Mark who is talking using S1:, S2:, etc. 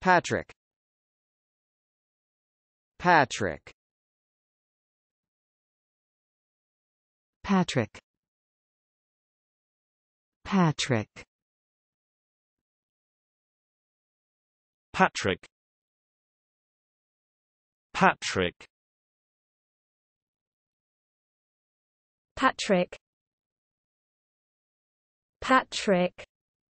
S1: Patrick Patrick Patrick Patrick Patrick Patrick Patrick Patrick